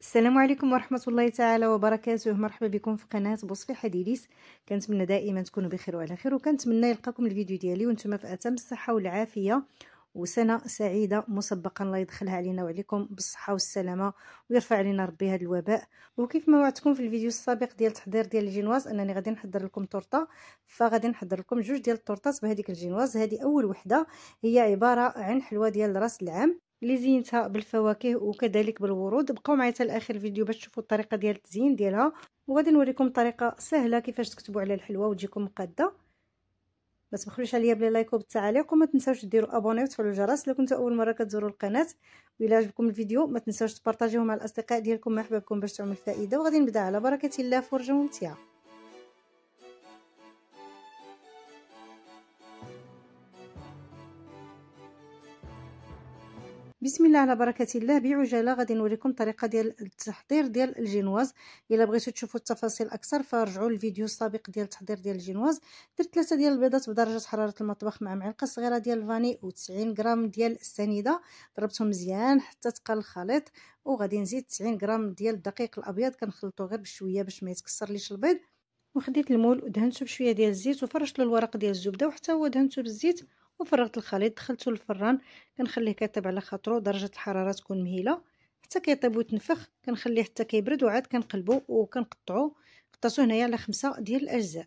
السلام عليكم ورحمة الله تعالى وبركاته مرحبا بكم في قناة بوصفي حديديس كنتمنى دائما تكونوا بخير وعلى خير وكنتمنى يلقاكم الفيديو ديالي وانتم في اتم الصحة والعافية وسنة سعيدة مسبقا الله يدخلها علينا وعليكم بالصحة والسلامة ويرفع علينا ربي هذا الوباء وكيف ما وعدتكم في الفيديو السابق ديال تحضير ديال الجينواز انني غادي نحضر لكم طورطة فغادي نحضر لكم جوج ديال الطورطات بهذيك الجينواز هذه اول وحدة هي عبارة عن حلوى ديال راس العام اللي زينتها بالفواكه وكذلك بالورود بقاو معايا حتى لاخر الفيديو باش تشوفوا الطريقه ديال التزيين ديالها وغادي نوريكم طريقه سهله كيفاش تكتبوا على الحلوه وتجيكم مقاده ما تبخلوش عليا بلي لايك وبالتعاليق وما تنساوش ديروا ابوني وتفعلوا الجرس الا كنتوا اول مره كتزوروا القناه وإلا عجبكم الفيديو ما تنساوش تبارطاجيوه مع الاصدقاء ديالكم مع احبابكم باش تعمل فائده وغادي نبدا على بركه الله فرجه ممتعه بسم الله على بركه الله بعجاله غادي نوريكم طريقه ديال التحضير ديال الجينواز الا بغيتو تشوفوا التفاصيل اكثر فرجعوا للفيديو السابق ديال التحضير ديال الجينواز درت ثلاثه ديال البيضات بدرجه حراره المطبخ مع معلقه صغيره ديال الفاني و90 غرام ديال السنيده ضربتهم مزيان حتى تقل الخليط وغادي نزيد 90 غرام ديال الدقيق الابيض كنخلطو غير بشويه باش ما يتكسر ليش البيض وخديت المول ودهنته بشويه ديال الزيت وفرشت له الورق ديال الزبده وحتى هو دهنته بالزيت وفرغت الخليط دخلته للفران كنخليه كيطيب على خاطرو درجه الحراره تكون مهيله حتى كيطيب وتنفخ كنخليه حتى كيبرد وعاد كنقلبو وكنقطعو قطعتو هنايا على خمسة ديال الاجزاء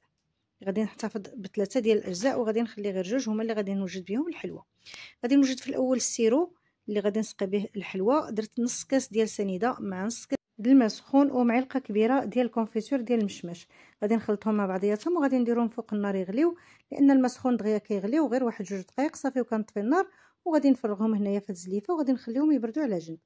غادي نحتفظ بثلاثه ديال الاجزاء وغادي نخلي غير جوج هما اللي غادي نوجد بهم الحلوى غادي نوجد في الاول السيرو اللي غادي نسقي به الحلوى درت نص كاس ديال سنيده مع نص الماء سخون ومعلقه كبيره ديال الكونفيتور ديال المشمش غادي نخلطهم مع بعضياتهم وغادي نديرهم فوق النار يغليو لان الماء سخون دغيا كيغليو غير واحد جوج دقائق صافي وكنطفي النار وغادي نفرغهم هنايا في الزليفه وغادي نخليهم يبردوا على جنب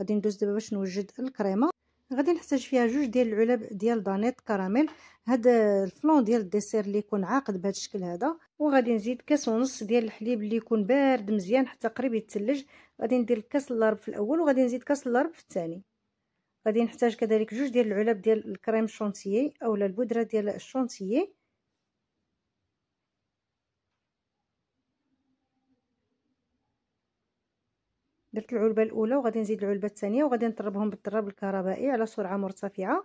غادي ندوز دابا باش نوجد الكريمه غادي نحتاج فيها جوج ديال العلب ديال دانيت كراميل هاد الفلون ديال الديسير اللي يكون عاقد بهذا الشكل هذا وغادي نزيد كاس ونص ديال الحليب اللي يكون بارد مزيان حتى قريب يتثلج غادي ندير كاس اللرب في الاول وغادي نزيد كاس اللرب في الثاني غادي نحتاج كذلك جوج ديال العلب ديال الكريم شونتيي اولا البودره ديال الشونتيي درت العلبه الاولى وغادي نزيد العلبه الثانيه وغادي نطربهم بالطراب الكهربائي على سرعه مرتفعه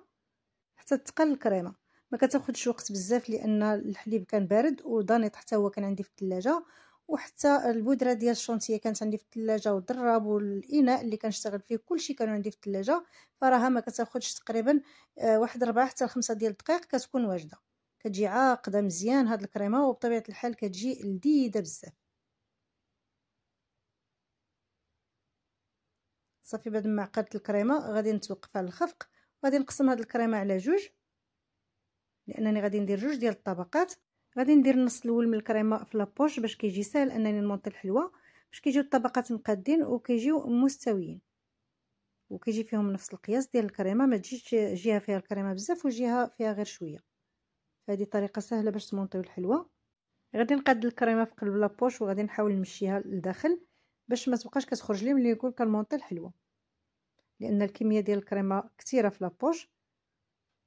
حتى تقل الكريمه ما كتاخذش وقت بزاف لان الحليب كان بارد وضانيط حتى هو كان عندي في الثلاجه وحتى البودره ديال الشونتيه كانت عندي في الثلاجه والدراب والاناء اللي كنشتغل فيه كلشي كانوا عندي في الثلاجه فراها ما كتاخذش تقريبا آه، واحد ربعة حتى خمسة ديال الدقائق كتكون واجده كتجي عاقده مزيان هاد الكريمه وبطبيعه الحال كتجي لذيذه بزاف صافي بعد ما عقدت الكريمه غادي نتوقف على الخفق وغادي نقسم هاد الكريمه على جوج لانني غادي ندير جوج ديال الطبقات غادي ندير النص الاول من الكريمه في لابوش باش كيجي ساهل انني نمونطي الحلوى باش كيجيو الطبقات مقادين وكيجيو مستويين وكيجي فيهم نفس القياس ديال الكريمه ما تجيش جهه فيها الكريمه بزاف وجهه فيها غير شويه هذه طريقه سهله باش تمونطيو الحلوى غادي نقاد الكريمه في قلب لابوش وغادي نحاول نمشيها لداخل باش ما تبقاش كتخرج لي ملي نكون كنمونطي الحلوى لان الكميه ديال الكريمه كثيره في لابوش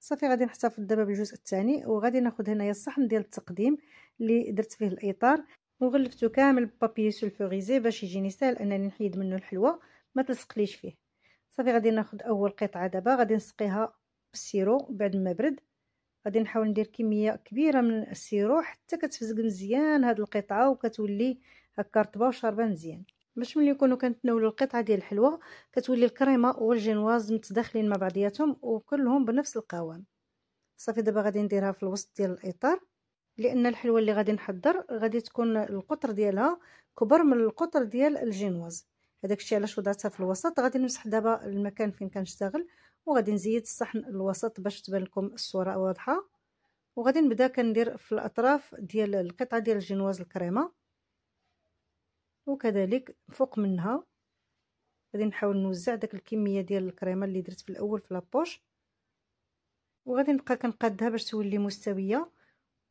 صافي غادي نحتفظ دابا بالجزء الثاني وغادي ناخذ هنايا الصحن ديال التقديم اللي درت فيه الاطار وغلفته كامل بابي سلفوريزي باش يجيني ساهل انني نحيد منه الحلوى ما تلصقليش فيه صافي غادي ناخذ اول قطعه دابا غادي نسقيها بالسيرو بعد ما برد غادي نحاول ندير كميه كبيره من السيرو حتى كتفزق مزيان هاد القطعه وكتولي هكا رطبه وشاربه مزيان باش ملي يكونوا كنتناولوا القطعه ديال الحلوى كتولي الكريمه والجينواز متداخلين مع بعضياتهم وكلهم بنفس القوام صافي دابا غادي نديرها في الوسط ديال الاطار لان الحلوى اللي غادي نحضر غادي تكون القطر ديالها كبر من القطر ديال الجينواز الشيء علاش وضعتها في الوسط غادي نمسح دابا المكان فين كنشتغل وغادي نزيد الصحن الوسط باش تبان لكم الصوره واضحه وغادي نبدا كندير في الاطراف ديال القطعه ديال الجينواز الكريمه وكذلك فوق منها غادي نحاول نوزع داك الكميه ديال الكريمه اللي درت في الاول في لابوش وغادي نبقى كنقادها باش تولي مستويه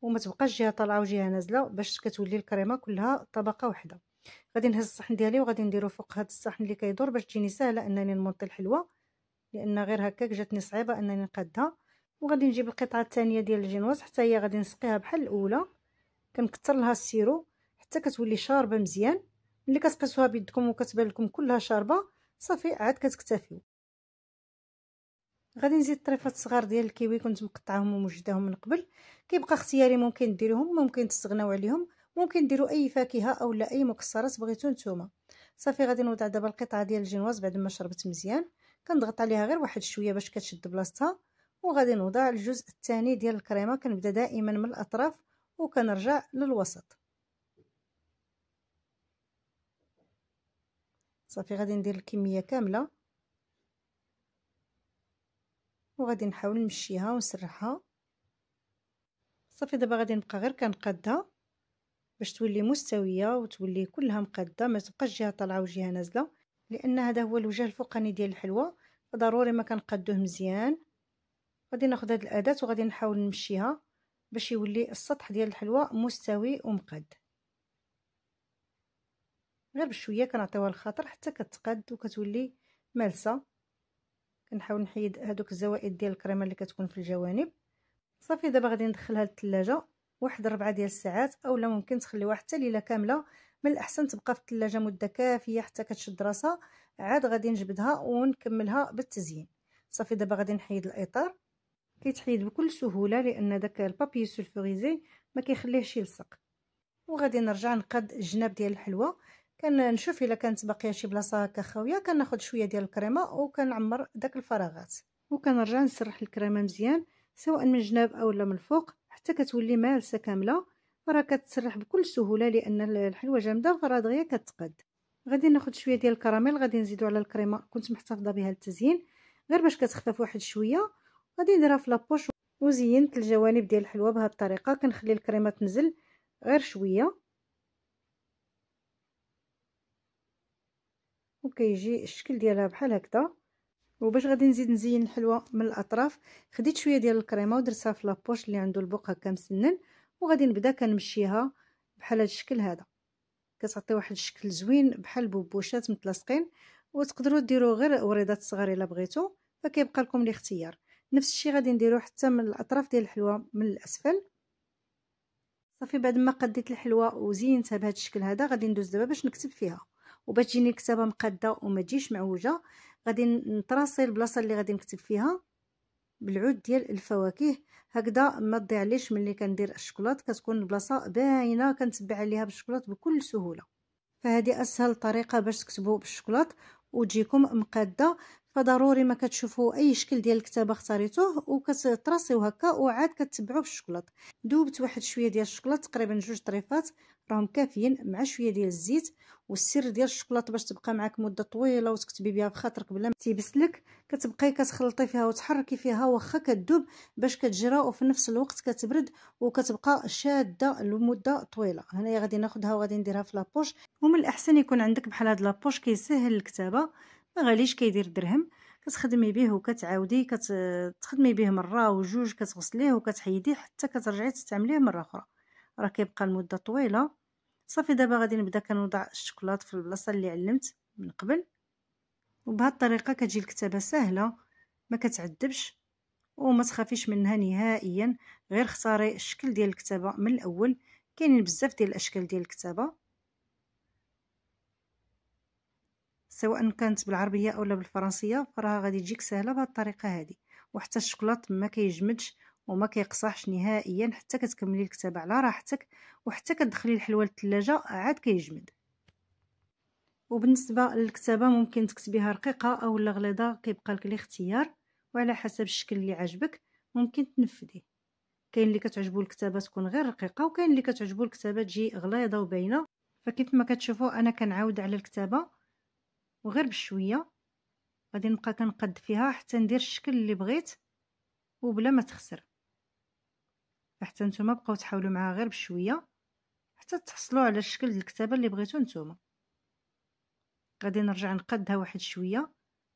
وما تبقاش جهه طالعه وجهه نازله باش كتولي الكريمه كلها طبقه واحده غادي نهز الصحن ديالي وغادي نديرو فوق هذا الصحن اللي كيدور باش تجيني سهله انني نمطي الحلوه لان غير هكاك جاتني صعيبه انني نقادها وغادي نجيب القطعه الثانيه ديال الجينواز حتى هي غادي نسقيها بحال الاولى كنكثر لها السيرو حتى كتولي شاربه مزيان ملي كتقيسوها بيدكم وكتبان لكم كلها شاربه صافي عاد كتكتفيو غادي نزيد طريفات صغار ديال الكيوي كنت مقطعاهم ومجداهم من قبل كيبقى اختياري ممكن ديروهم ممكن تستغناو عليهم ممكن ديروا اي فاكهه اولا اي مكسرات بغيتو نتوما صافي غادي نوضع دابا القطعه ديال الجنواز بعد ما شربت مزيان كنضغط عليها غير واحد شويه باش كتشد بلاصتها وغادي نوضع الجزء الثاني ديال الكريمه كنبدا دائما من الاطراف وكنرجع للوسط صافي غادي ندير الكميه كامله وغادي نحاول نمشيها ونسرحها صافي دابا غادي نبقى غير كنقادها باش تولي مستويه وتولي كلها مقاده ما تبقاش جهه طالعه وجهه نازله لان هذا هو الوجه الفوقاني ديال الحلوه فضروري ما كنقادوه مزيان غادي ناخذ هذه الاداه وغادي نحاول نمشيها باش يولي السطح ديال الحلوه مستوي ومقاد غير بشويه كنعطيوها الخاطر حتى كتقاد وكتولي مالسه كنحاول نحيد هذوك الزوائد ديال الكريمه اللي كتكون في الجوانب صافي دابا غادي ندخلها للثلاجه واحد ربعة ديال الساعات اولا ممكن تخليوها حتى ليله كامله من الاحسن تبقى في الثلاجه مده كافيه حتى كتشد راسها عاد غادي نجبدها ونكملها بالتزيين صافي دابا غادي نحيد الاطار كيتحيد بكل سهوله لان داك البابي سولفوريزي ما كيخليهش يلصق وغادي نرجع نقاد الجناب ديال الحلوه كنشوف الا كانت باقيه شي بلاصه هكا خاويه كناخذ شويه ديال الكريمه وكنعمر داك الفراغات وكنرجع نسرح الكريمه مزيان سواء من الجناب اولا من الفوق حتى كتولي مالسه كامله راه كتسرح بكل سهوله لان الحلوه جامده فراه دغيا كتقد غادي ناخذ شويه ديال الكراميل غادي نزيدو على الكريمه كنت محتفظه بها للتزيين غير باش كتخفف واحد شويه غادي نديرها في لابوش وزينت الجوانب ديال الحلوه بهذه الطريقه كنخلي الكريمه تنزل غير شويه كيجي الشكل ديالها بحال هكذا وباش غادي نزيد نزين الحلوه من الاطراف خديت شويه ديال الكريمه ودرتها في لابوش اللي عنده البوق هكا مسنن وغادي نبدا كنمشيها بحال هذا الشكل هذا كتعطي واحد الشكل زوين بحال بوبوشات متلاصقين وتقدروا ديروا غير وريضات صغار الا بغيتو فكيبقى لكم الاختيار نفس الشيء غادي نديرو حتى من الاطراف ديال الحلوه من الاسفل صافي بعد ما قديت الحلوه وزينتها بهذا الشكل هذا غادي ندوز دابا باش نكتب فيها وباش تجيني الكتابه مقاده وما تجيش معوجه غادي نطراسي البلاصه اللي غادي نكتب فيها بالعود ديال الفواكه هكذا ما تضيعليش ملي كندير الشكلاط كتكون البلاصه باينه كنتبع عليها بالشكلاط بكل سهوله فهذه اسهل طريقه باش تكتبوا بالشكلاط وتجيكم مقاده فضروري ما كتشوفوا اي شكل ديال الكتابه اختاريتوه وكتراسيو هكا وعاد كتبعوه الشكلاط دوبت واحد شويه ديال الشكلاط تقريبا جوج طريفات راهم كافيين مع شويه ديال الزيت والسر ديال الشكلاط باش تبقى معاك مده طويله وتكتبي بها بخاطرك بلا ما تيبسلك كتبقاي كتخلطي فيها وتحركي فيها واخا كدوب باش كتجرى وفي نفس الوقت كتبرد وكتبقى شاده لمده طويله هنايا غادي ناخدها وغادي نديرها في لابوش ومن الاحسن يكون عندك بحال هاد لابوش كيسهل الكتابه ما غاليش كيدير درهم كتخدمي به وكتعاودي كتخدمي به مره وجوج كتغسليه وكتحيديه حتى كترجعي تستعمليه مره اخرى راه كيبقى المده طويله صافي دابا غادي نبدا كنوضع الشكلاط في البلاصه اللي علمت من قبل وبهذه الطريقه كتجي الكتابه سهله ما كتعذبش وما تخافيش منها نهائيا غير اختاري الشكل ديال الكتابه من الاول كاينين بزاف ديال الاشكال ديال الكتابه سواء كانت بالعربيه اولا بالفرنسيه فراها غادي تجيك سهله بهذه الطريقه هذه وحتى الشوكولاط ما كيجمدش وما كيقصحش نهائيا حتى كتكملي الكتابه على راحتك وحتى كتدخلي الحلوه للثلاجه عاد كيجمد وبالنسبه للكتابه ممكن تكتبيها رقيقه او غليظه كيبقى لك الاختيار وعلى حسب الشكل اللي عجبك ممكن تنفذيه كاين اللي كتعجبو الكتابه تكون غير رقيقه وكاين اللي كتعجبو الكتابه تجي غليظه وباينه فكيف ما كتشوفوا انا كنعاود على الكتابه وغير بشويه غادي نبقى كنقد فيها حتى ندير الشكل اللي بغيت وبلا ما تخسر حتى نتوما بقاو تحاولوا معها غير بشويه حتى تحصلوا على الشكل ديال الكتابه اللي بغيتو نتوما غادي نرجع نقدها واحد شويه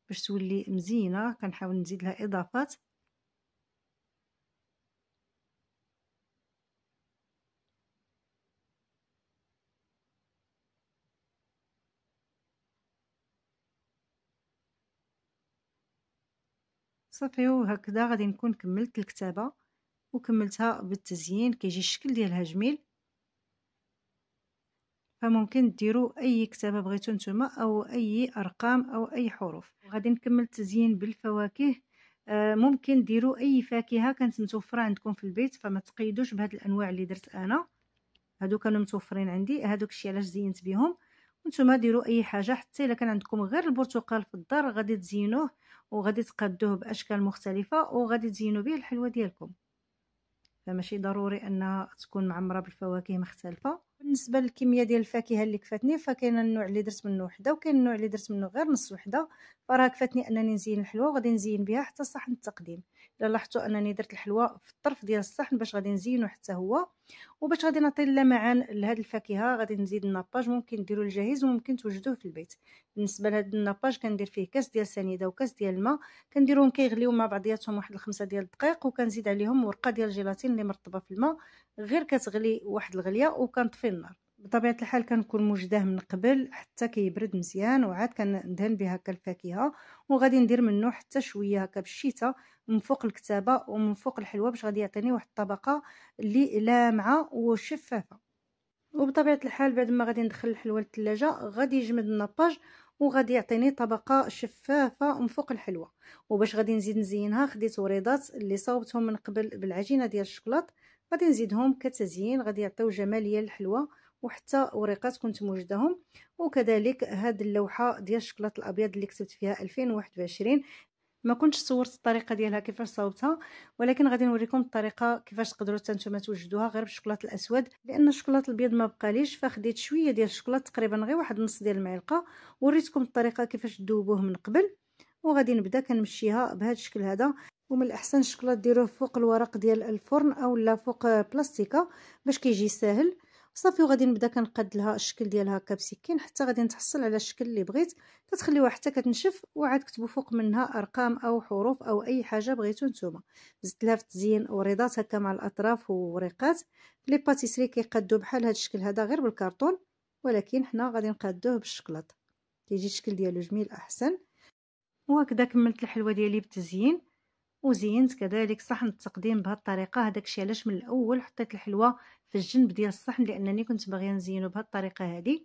باش تولي مزينه كنحاول نزيد لها اضافات صافي وهكذا غادي نكون كملت الكتابه وكملتها بالتزيين كيجي الشكل ديالها جميل فممكن ديروا اي كتابه بغيتو نتوما او اي ارقام او اي حروف غادي نكمل التزيين بالفواكه آه، ممكن ديروا اي فاكهه كانت متوفره عندكم في البيت فما تقيدوش بهاد الانواع اللي درت انا هادو كانوا متوفرين عندي هادوك الشيء علاش زينت بهم نتوما ديروا اي حاجه حتى الا كان عندكم غير البرتقال في الدار غادي تزينوه وغادي تقادوه باشكال مختلفه وغادي تزينوا به الحلوى ديالكم فماشي ضروري انها تكون معمره بالفواكه مختلفه بالنسبه للكميه ديال الفاكهه اللي كفاتني فكاين النوع اللي درت منه وحده وكاين النوع اللي درت منه غير نص وحده فراه كفاتني انني نزين الحلوى وغادي نزين بها حتى صحن التقديم الا لاحظتوا انني درت الحلوى في الطرف ديال الصحن باش غادي نزينو حتى هو وباش غادي نعطي اللمعان لهاد الفاكهه غادي نزيد الناباج ممكن ديروا الجاهز وممكن توجدوه في البيت بالنسبه لهاد الناباج كندير فيه كاس ديال سنيده وكاس ديال الماء كنديرهم كيغليو مع بعضياتهم واحد الخمسة ديال الدقائق وكنزيد عليهم ورقه ديال الجيلاتين اللي مرطبه في الماء غير كتغلي واحد الغليه وكنطفي النار بطبيعه الحال كنكون موجداه من قبل حتى كيبرد مزيان وعاد كندهن به هكا الفاكهه وغادي ندير منه حتى شويه هكا بالشتاء من فوق الكتابه ومن فوق الحلوه باش غادي يعطيني واحد الطبقه اللي لامعه وشفافه وبطبيعه الحال بعد ما غادي ندخل الحلوه للثلاجه غادي يجمد النباج وغادي يعطيني طبقه شفافه من فوق الحلوه وباش غادي نزيد نزينها خديت وريضات اللي صاوبتهم من قبل بالعجينه ديال الشكلاط غادي نزيدهم كتزيين غادي يعطيو جماليه للحلوه وحتى ورقات كنت موجدهم وكذلك هاد اللوحه ديال الشكلاط الابيض اللي كتبت فيها 2021 ما كنتش صورت الطريقه ديالها كيفاش صاوبتها ولكن غادي نوريكم الطريقه كيفاش تقدروا نتوما توجدوها غير بالشكلاط الاسود لان الشكلاط البيض ما بقاليش فخديت شويه ديال الشكلاط تقريبا غير واحد نص ديال المعلقه وريتكم الطريقه كيفاش تذوبوه من قبل وغادي نبدا كنمشيها بهذا الشكل هذا ومن الاحسن الشكلاط ديروه فوق الورق ديال الفرن اولا فوق بلاستيكه باش كيجي ساهل صافي وغادي نبدا كنقاد لها الشكل ديالها هكا بسكين حتى غادي نتحصل على الشكل اللي بغيت كتخليوها حتى كتنشف وعاد كتبوا فوق منها ارقام او حروف او اي حاجه بغيتو نتوما زدت لها في التزيين وريضات هكا مع الاطراف ووريقات لي باتيسري كيقادو بحال هذا الشكل هذا غير بالكرتون ولكن حنا غادي نقادوه بالشكلاط كيجي الشكل ديالو جميل احسن وهكذا كملت الحلوه ديالي بالتزيين وزينت كذلك صحن التقديم بهذه الطريقه هذاك علاش من الاول حطيت الحلوى في الجنب ديال الصحن لانني كنت باغيه نزينو بهذه الطريقه هذه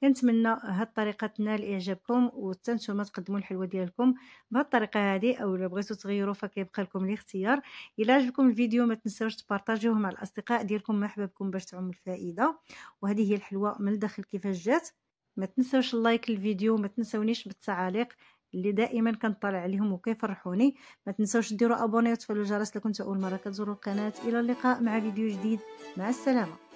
كنتمنى هاد الطريقه تنال اعجابكم وحتى نتوما تقدموا الحلوى ديالكم بهاد الطريقه هذه او الا بغيتو تغيروا فكيبقى لكم الاختيار الا عجبكم الفيديو ما تنساوش تبارطاجيوه مع الاصدقاء ديالكم مع حبابكم باش تعم الفائده وهذه هي الحلوى من الداخل كيفاش جات ما تنساوش اللايك للفيديو ما تنساونيش بالتعاليق اللي دائما كنطلع عليهم وكيفرحوني ما تنساوش ديروا ابوني وتفعلوا الجرس لكم اول مره كتزوروا القناه الى اللقاء مع فيديو جديد مع السلامه